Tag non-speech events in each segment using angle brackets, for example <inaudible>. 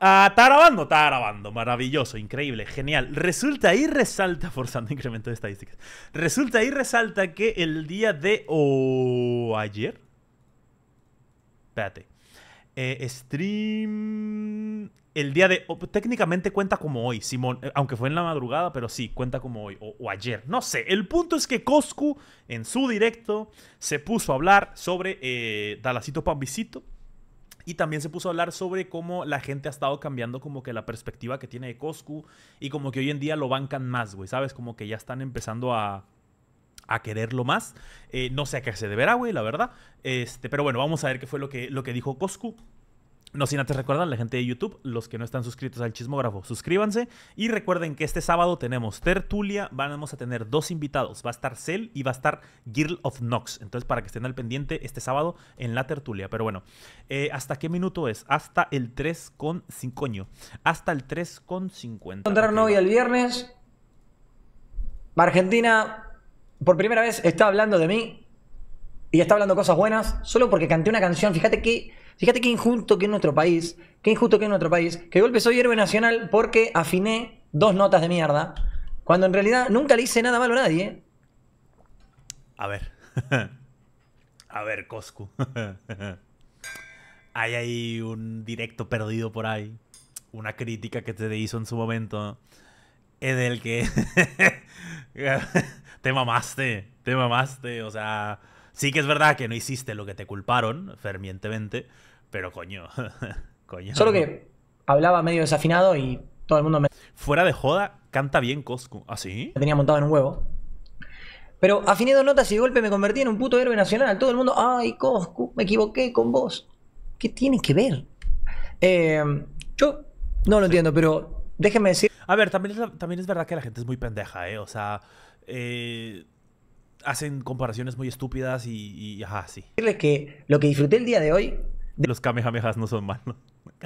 Ah, ¿Está grabando? Está grabando. Maravilloso, increíble, genial. Resulta y resalta, <laughs> forzando incremento de estadísticas. Resulta y resalta que el día de. o ayer. Espérate. Eh, stream. El día de. técnicamente cuenta como hoy, Simón. Eh, aunque fue en la madrugada, pero sí, cuenta como hoy. O, ayer. No sé. El punto es que Coscu, en su directo, se puso a hablar sobre eh, Dalacito y también se puso a hablar sobre cómo la gente ha estado cambiando como que la perspectiva que tiene de Coscu y como que hoy en día lo bancan más, güey, ¿sabes? Como que ya están empezando a, quererlo más. Eh, no sé a qué se deberá, güey, la verdad. Este, pero bueno, vamos a ver qué fue lo que, lo que dijo Coscu. No sin antes recordar la gente de YouTube, los que no están suscritos al chismógrafo, suscríbanse. Y recuerden que este sábado tenemos tertulia, vamos a tener dos invitados, va a estar Cell y va a estar Girl of Nox. Entonces para que estén al pendiente este sábado en la tertulia. Pero bueno, eh, ¿hasta qué minuto es? Hasta el 3 con Hasta el 3 con 50. Encontrar novia el viernes. Argentina, por primera vez, está hablando de mí y está hablando cosas buenas solo porque canté una canción. Fíjate que, fíjate qué injusto que es nuestro país, qué injusto que es nuestro país, que golpe soy héroe nacional porque afiné dos notas de mierda, cuando en realidad nunca le hice nada malo a nadie. A ver. <laughs> a ver, Coscu. <laughs> hay ahí un directo perdido por ahí, una crítica que te hizo en su momento, Es del que <laughs> te mamaste, te mamaste, o sea Sí que es verdad que no hiciste lo que te culparon, fermientemente, pero coño, <laughs> coño. Solo que hablaba medio desafinado y todo el mundo me... Fuera de joda, canta bien Cosco. así ¿Ah, Me tenía montado en un huevo. Pero afiné dos notas y de golpe me convertí en un puto héroe nacional. Todo el mundo, ay, Cosco, me equivoqué con vos. ¿Qué tiene que ver? Eh, yo no lo entiendo, pero déjenme decir... A ver, también es, también es verdad que la gente es muy pendeja, ¿eh? O sea... Eh hacen comparaciones muy estúpidas y, ajá, sí. Decirles que lo que disfruté el día de hoy... Los kamehamehas no son malos.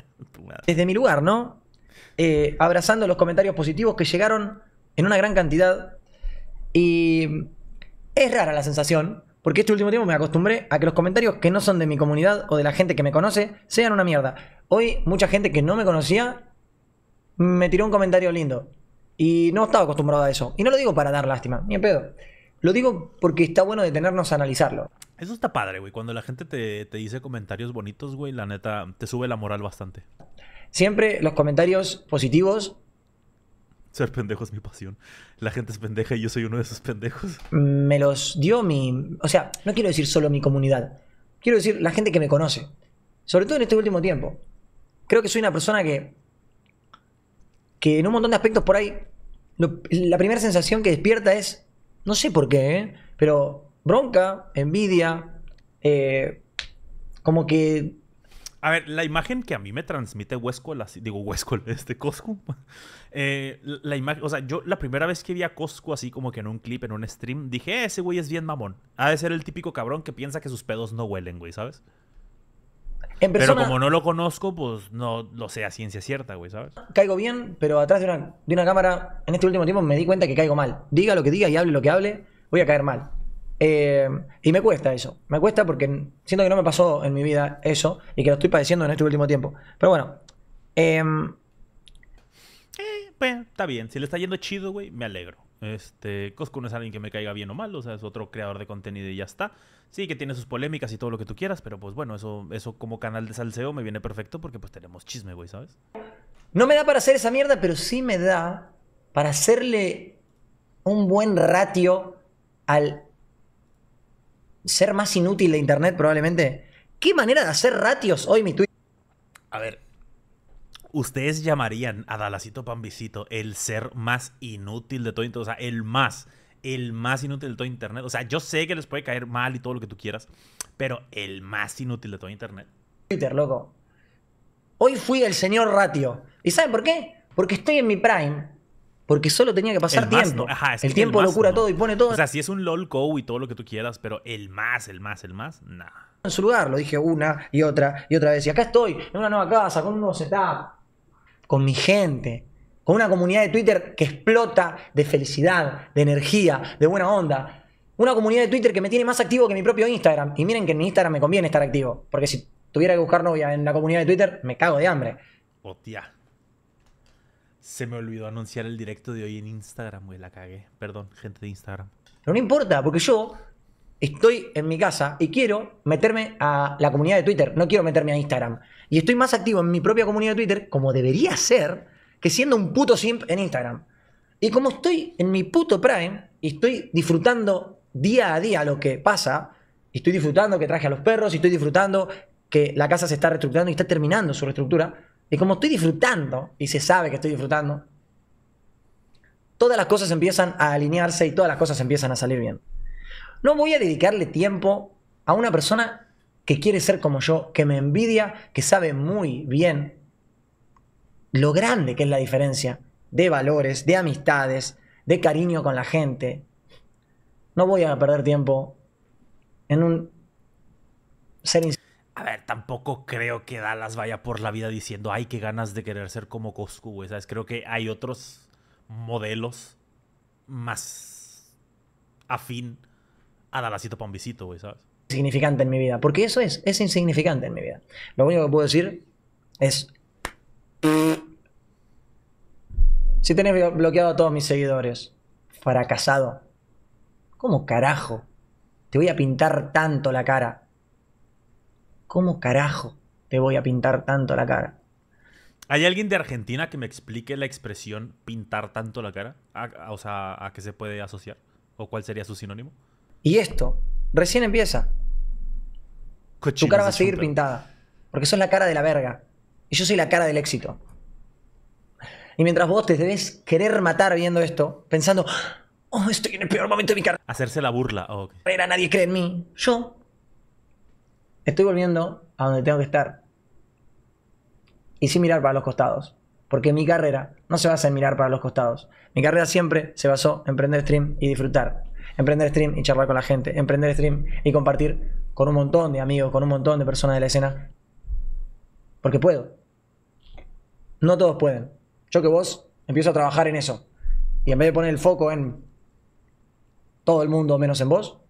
<laughs> Desde mi lugar, ¿no? Eh, abrazando los comentarios positivos que llegaron en una gran cantidad. Y es rara la sensación, porque este último tiempo me acostumbré a que los comentarios que no son de mi comunidad o de la gente que me conoce sean una mierda. Hoy mucha gente que no me conocía me tiró un comentario lindo. Y no estaba acostumbrado a eso. Y no lo digo para dar lástima, ni en pedo. Lo digo porque está bueno detenernos a analizarlo. Eso está padre, güey. Cuando la gente te, dice comentarios bonitos, güey, la neta te sube la moral bastante. Siempre los comentarios positivos ser pendejo es mi pasión. La gente es pendeja y yo soy uno de esos pendejos. Me los dio mi... O sea, no quiero decir solo mi comunidad. Quiero decir la gente que me conoce. Sobre todo en este último tiempo. Creo que soy una persona que... Que en un montón de aspectos por ahí... la primera sensación que despierta es... No sé por qué, ¿eh? pero bronca, envidia, eh, como que... A ver, la imagen que a mí me transmite Huesco, digo Huesco, <laughs> este Cosco, <laughs> eh, la imagen, o sea, yo la primera vez que vi a Cosco así como que en un clip, en un stream, dije, ese güey es bien mamón. Ha de ser el típico cabrón que piensa que sus pedos no huelen, güey, ¿sabes? pero como no lo conozco, pues no lo sé a ciencia cierta, güey, ¿sabes? Caigo bien, pero atrás de una, cámara, en este último tiempo me di cuenta que caigo mal. Diga lo que diga y hable lo que hable, voy a caer mal. Eh, y me cuesta eso. Me cuesta porque siento que no me pasó en mi vida eso y que lo estoy padeciendo en este último tiempo. Pero bueno, em, está bien. Si le está yendo chido, güey, me alegro. Este, Coscu no es alguien que me caiga bien o mal, o sea, es otro creador de contenido y ya está. Sí, que tiene sus polémicas y todo lo que tú quieras, pero pues bueno, eso, eso como canal de salseo me viene perfecto porque pues tenemos chisme, güey, ¿sabes? No me da para hacer esa mierda, pero sí me da para hacerle un buen ratio al ser más inútil de internet, probablemente. ¿Qué manera de hacer ratios hoy mi Twitter? A ver, ¿ustedes llamarían a Dalacito Pambicito el ser más inútil de todo Internet? O sea, el más, el más inútil de todo Internet. O sea, yo sé que les puede caer mal y todo lo que tú quieras, pero el más inútil de todo Internet. Twitter, loco. Hoy fui el señor ratio. ¿Y saben por qué? Porque estoy en mi prime. Porque solo tenía que pasar tiempo. el, tiempo lo cura todo y pone todo. O sea, si es un LOLCO y todo lo que tú quieras, pero el más, el más, el más, nada. En su lugar, lo dije una y otra y otra vez. Y acá estoy, en una nueva casa, con un nuevo setup con mi gente, con una comunidad de Twitter que explota de felicidad, de energía, de buena onda. Una comunidad de Twitter que me tiene más activo que mi propio Instagram. Y miren que en mi Instagram me conviene estar activo, porque si tuviera que buscar novia en la comunidad de Twitter, me cago de hambre. Hostia. Se me olvidó anunciar el directo de hoy en Instagram, güey, la cagué. Perdón, gente de Instagram. Pero no importa, porque yo estoy en mi casa y quiero meterme a la comunidad de Twitter, no quiero meterme a Instagram. Y estoy más activo en mi propia comunidad de Twitter, como debería ser, que siendo un puto simp en Instagram. Y como estoy en mi puto prime y estoy disfrutando día a día lo que pasa, y estoy disfrutando que traje a los perros, y estoy disfrutando que la casa se está reestructurando y está terminando su reestructura, y como estoy disfrutando, y se sabe que estoy disfrutando, todas las cosas empiezan a alinearse y todas las cosas empiezan a salir bien. No voy a dedicarle tiempo a una persona que quiere ser como yo, que me envidia, que sabe muy bien lo grande que es la diferencia de valores, de amistades, de cariño con la gente. No voy a perder tiempo en un ser a ver, tampoco creo que Dallas vaya por la vida diciendo, ay, qué ganas de querer ser como Coscu, ¿sabes? Creo que hay otros modelos más afín a Dalasito para un visito, güey, ¿sabes? Insignificante en mi vida. Porque eso es, es insignificante en mi vida. Lo único que puedo decir es. Si tenés bloqueado a todos mis seguidores, fracasado. ¿Cómo carajo? Te voy a pintar tanto la cara. ¿Cómo carajo te voy a pintar tanto la cara? ¿Hay alguien de Argentina que me explique la expresión pintar tanto la cara? o sea, ¿a qué se puede asociar? ¿O cuál sería su sinónimo? Y esto recién empieza. tu cara va a seguir pintada. Porque sos la cara de la verga. Y yo soy la cara del éxito. Y mientras vos te debes querer matar viendo esto, pensando, oh, estoy en el peor momento de mi carrera. Hacerse la burla. Oh, nadie cree en mí. Yo estoy volviendo a donde tengo que estar. Y sin mirar para los costados. Porque mi carrera no se basa en mirar para los costados. Mi carrera siempre se basó en prender stream y disfrutar emprender stream y charlar con la gente, emprender stream y compartir con un montón de amigos, con un montón de personas de la escena. Porque puedo. No todos pueden. Yo que vos empiezo a trabajar en eso. Y en vez de poner el foco en todo el mundo menos en vos,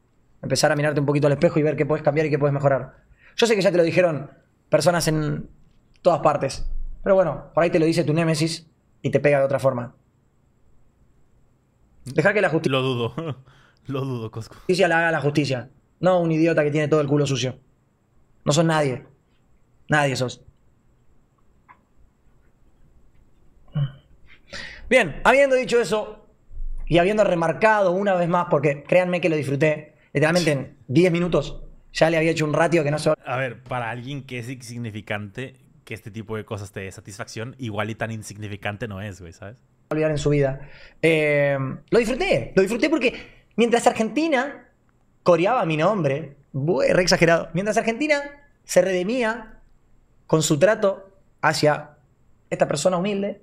empezar a mirarte un poquito al espejo y ver qué puedes cambiar y qué puedes mejorar. Yo sé que ya te lo dijeron personas en todas partes. Pero bueno, por ahí te lo dice tu némesis y te pega de otra forma. Dejar que la justicia. Lo dudo. <laughs> Lo dudo, Cosco. Justicia la haga la justicia. No un idiota que tiene todo el culo sucio. No sos nadie. Nadie sos. Bien, habiendo dicho eso y habiendo remarcado una vez más, porque créanme que lo disfruté, literalmente en 10 minutos ya le había hecho un ratio que no se... A ver, para alguien que es insignificante, que este tipo de cosas te dé satisfacción, igual y tan insignificante no es, güey, ¿sabes? Olvidar en su vida. Eh, lo disfruté, lo disfruté porque Mientras Argentina coreaba mi nombre, re exagerado, mientras Argentina se redimía con su trato hacia esta persona humilde,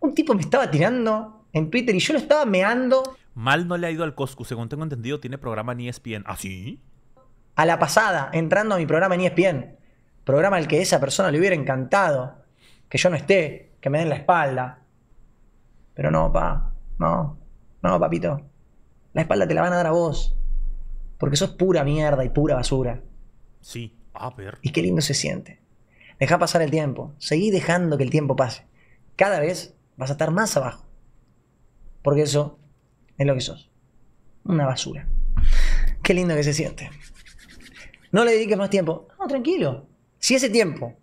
un tipo me estaba tirando en Twitter y yo lo estaba meando. Mal no le ha ido al Coscu, según tengo entendido, tiene programa en ESPN. ¿Ah, sí? A la pasada, entrando a mi programa en ESPN. Programa al que esa persona le hubiera encantado que yo no esté, que me den la espalda. Pero no, pa, no, no, papito. La espalda te la van a dar a vos. Porque sos pura mierda y pura basura. Sí, a ver. Y qué lindo se siente. Deja pasar el tiempo. Seguí dejando que el tiempo pase. Cada vez vas a estar más abajo. Porque eso es lo que sos. Una basura. Qué lindo que se siente. No le dediques más tiempo. No, tranquilo. Si ese tiempo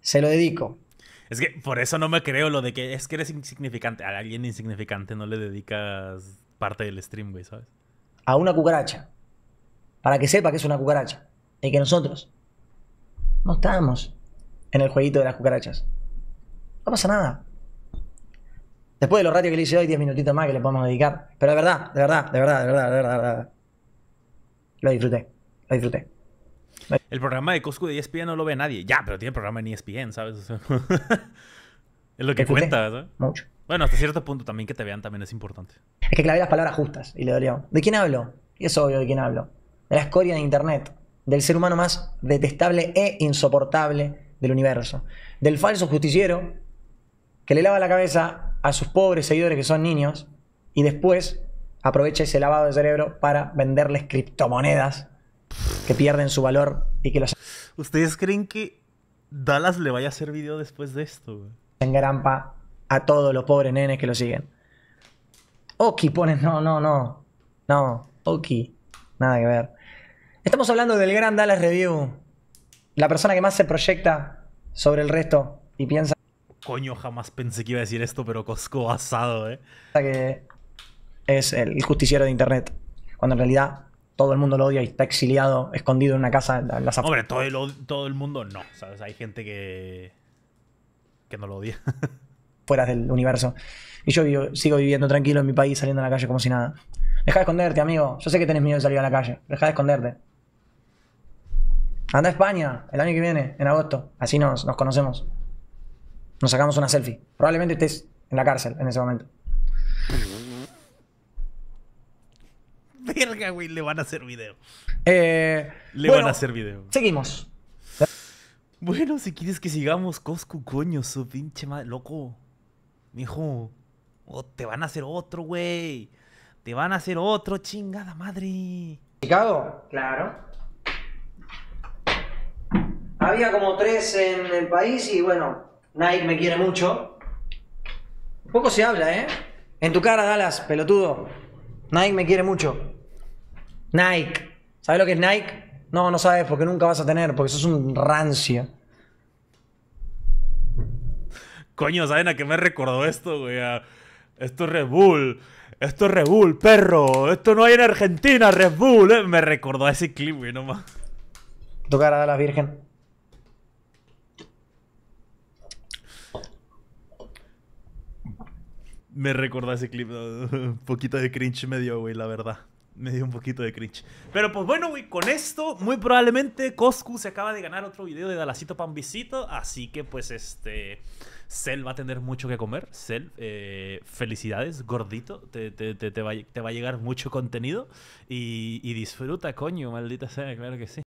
se lo dedico. Es que por eso no me creo lo de que es que eres insignificante. A alguien insignificante no le dedicas parte del stream, güey, ¿sabes? A una cucaracha. Para que sepa que es una cucaracha. Y que nosotros no estamos en el jueguito de las cucarachas. No pasa nada. Después de los ratios que le hice hoy, 10 minutitos más que le podemos dedicar. Pero de verdad, de verdad, de verdad, de verdad, de verdad, de verdad. Lo disfruté, lo disfruté. El programa de Cosco de ESPN no lo ve nadie. Ya, pero tiene programa en ESPN, ¿sabes? <laughs> es lo que cuenta, ¿sabes? Mucho. Bueno, hasta cierto punto también que te vean también es importante. Es que clavé las palabras justas y le dolió. ¿De quién hablo? Y es obvio de quién hablo. De la escoria de Internet. Del ser humano más detestable e insoportable del universo. Del falso justiciero que le lava la cabeza a sus pobres seguidores que son niños y después aprovecha ese lavado de cerebro para venderles criptomonedas que pierden su valor y que los... ¿Ustedes creen que Dallas le vaya a hacer video después de esto? Güey? granpa a todos los pobres nenes que lo siguen. Oki pones, no, no, no. No, Oki. Nada que ver. Estamos hablando del gran Dallas Review. La persona que más se proyecta sobre el resto y piensa. Coño, jamás pensé que iba a decir esto, pero Cosco asado, eh. Que es el justiciero de internet. Cuando en realidad todo el mundo lo odia y está exiliado, escondido en una casa. Hombre, todo el, todo el mundo no. ¿Sabes? Hay gente que. que no lo odia. <laughs> fuera del universo. Y yo sigo viviendo tranquilo en mi país, saliendo a la calle como si nada. Deja de esconderte, amigo. Yo sé que tenés miedo de salir a la calle. Deja de esconderte. Anda a España el año que viene, en agosto. Así nos, conocemos. Nos sacamos una selfie. Probablemente estés en la cárcel en ese momento. Verga, güey, le van a hacer video. Eh, le van a hacer video. Seguimos. Bueno, si quieres que sigamos, Coscu, coño, su pinche madre. Loco. Hijo, te van a hacer otro, güey. Te van a hacer otro, chingada madre. Chicago. Claro. Había como tres en el país y bueno, Nike me quiere mucho. Poco se habla, ¿eh? En tu cara, Dallas, pelotudo. Nike me quiere mucho. Nike. ¿Sabes lo que es Nike? No, no sabes porque nunca vas a tener, porque sos un rancio. Coño, ¿saben a qué me recordó esto, güey? Esto es Red Bull. Esto es Red Bull, perro. Esto no hay en Argentina, Red Bull. Eh. Me recordó a ese clip, güey, nomás. Tu cara de la Virgen. Me recordó a ese clip. Un <laughs> poquito de cringe me dio, güey, la verdad. Me dio un poquito de cringe. Pero pues bueno, güey, con esto, muy probablemente Coscu se acaba de ganar otro video de Dalacito Pambisito. Así que pues este. Cell va a tener mucho que comer. Sel. Eh, felicidades, gordito. Te, te, te, va, te, va, a llegar mucho contenido. Y, y disfruta, coño, maldita sea, claro que sí.